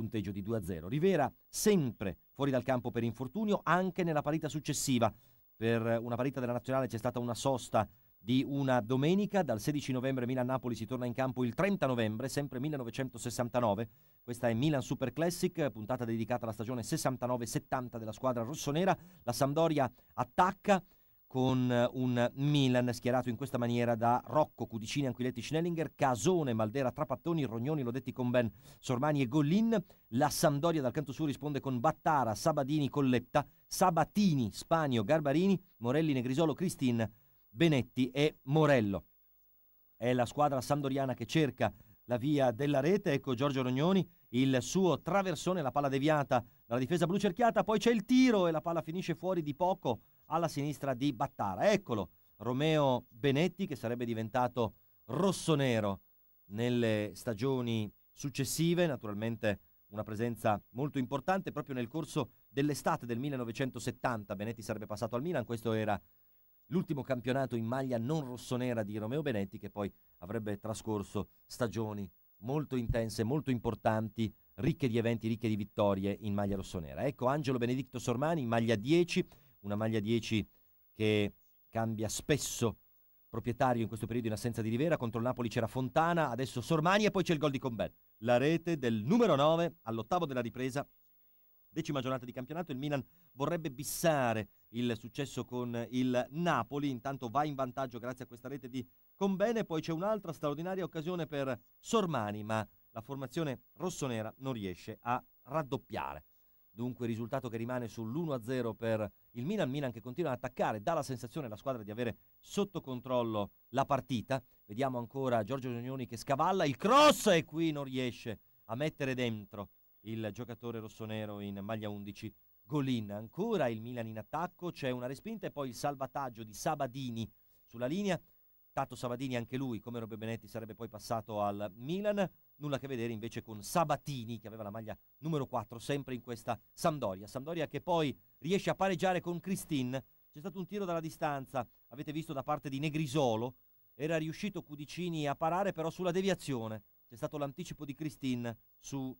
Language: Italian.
punteggio di 2-0. Rivera sempre fuori dal campo per infortunio, anche nella partita successiva. Per una partita della nazionale c'è stata una sosta di una domenica, dal 16 novembre Milan-Napoli si torna in campo il 30 novembre, sempre 1969. Questa è Milan Super Classic, puntata dedicata alla stagione 69-70 della squadra rossonera. La Sampdoria attacca, con eh, un Milan schierato in questa maniera da Rocco, Cudicini, Anquiletti, Schnellinger, Casone, Maldera, Trapattoni, Rognoni, Lodetti con Ben, Sormani e Gollin. La Sampdoria dal canto suo risponde con Battara, Sabadini, Colletta, Sabatini, Spanio, Garbarini, Morelli, Negrisolo, Cristin, Benetti e Morello. È la squadra sandoriana che cerca la via della rete, ecco Giorgio Rognoni il suo traversone, la palla deviata dalla difesa blu cerchiata, poi c'è il tiro e la palla finisce fuori di poco alla sinistra di Battara. Eccolo, Romeo Benetti che sarebbe diventato rossonero nelle stagioni successive, naturalmente una presenza molto importante proprio nel corso dell'estate del 1970. Benetti sarebbe passato al Milan, questo era l'ultimo campionato in maglia non rossonera di Romeo Benetti che poi avrebbe trascorso stagioni molto intense, molto importanti, ricche di eventi, ricche di vittorie in maglia rossonera. Ecco Angelo Benedicto Sormani in maglia 10, una maglia 10 che cambia spesso proprietario in questo periodo in assenza di Rivera, contro il Napoli c'era Fontana, adesso Sormani e poi c'è il gol di Combel. La rete del numero 9 all'ottavo della ripresa, decima giornata di campionato, il Milan vorrebbe bissare il successo con il Napoli, intanto va in vantaggio grazie a questa rete di Combene, poi c'è un'altra straordinaria occasione per Sormani, ma la formazione rossonera non riesce a raddoppiare. Dunque risultato che rimane sull'1-0 per il Milan, Milan che continua ad attaccare, dà la sensazione alla squadra di avere sotto controllo la partita. Vediamo ancora Giorgio Giannoni che scavalla il cross e qui non riesce a mettere dentro il giocatore rossonero in maglia 11 Golin. Ancora il Milan in attacco, c'è una respinta e poi il salvataggio di Sabadini sulla linea. Tato Sabadini anche lui, come Roberto Benetti, sarebbe poi passato al Milan. Nulla a che vedere invece con Sabatini, che aveva la maglia numero 4, sempre in questa Sampdoria. Sampdoria che poi riesce a pareggiare con Cristin. C'è stato un tiro dalla distanza, avete visto da parte di Negrisolo. Era riuscito Cudicini a parare però sulla deviazione. C'è stato l'anticipo di Cristin su